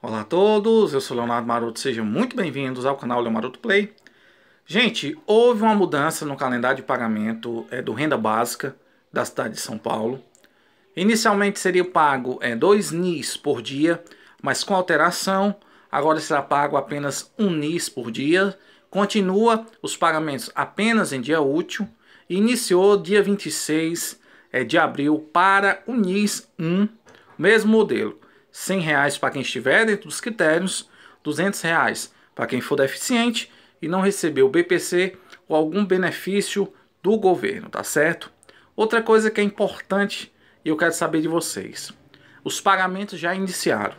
Olá a todos, eu sou Leonardo Maroto, sejam muito bem-vindos ao canal Leonardo Maroto Play. Gente, houve uma mudança no calendário de pagamento é, do Renda Básica da cidade de São Paulo. Inicialmente seria pago é, dois NIS por dia, mas com alteração, agora será pago apenas um NIS por dia. Continua os pagamentos apenas em dia útil iniciou dia 26 é, de abril para o NIS 1, mesmo modelo. 100 reais para quem estiver dentro dos critérios, 200 reais para quem for deficiente e não receber o BPC ou algum benefício do governo, tá certo? Outra coisa que é importante e eu quero saber de vocês. Os pagamentos já iniciaram.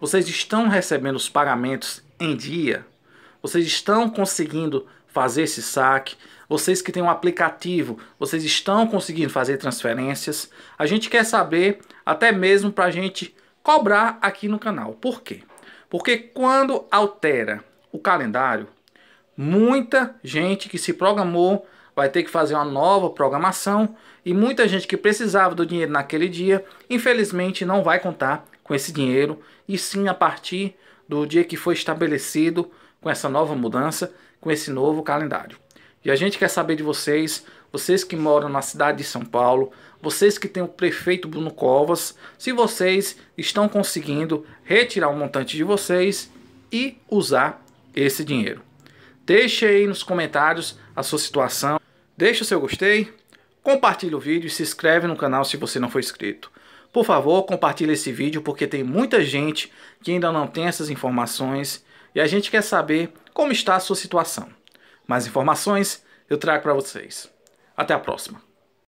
Vocês estão recebendo os pagamentos em dia? Vocês estão conseguindo fazer esse saque? Vocês que têm um aplicativo, vocês estão conseguindo fazer transferências? A gente quer saber, até mesmo para a gente cobrar aqui no canal. Por quê? Porque quando altera o calendário, muita gente que se programou vai ter que fazer uma nova programação e muita gente que precisava do dinheiro naquele dia, infelizmente não vai contar com esse dinheiro e sim a partir do dia que foi estabelecido com essa nova mudança, com esse novo calendário. E a gente quer saber de vocês vocês que moram na cidade de São Paulo, vocês que têm o prefeito Bruno Covas, se vocês estão conseguindo retirar o um montante de vocês e usar esse dinheiro. Deixe aí nos comentários a sua situação, deixe o seu gostei, compartilhe o vídeo e se inscreve no canal se você não for inscrito. Por favor, compartilhe esse vídeo porque tem muita gente que ainda não tem essas informações e a gente quer saber como está a sua situação. Mais informações eu trago para vocês. Até a próxima.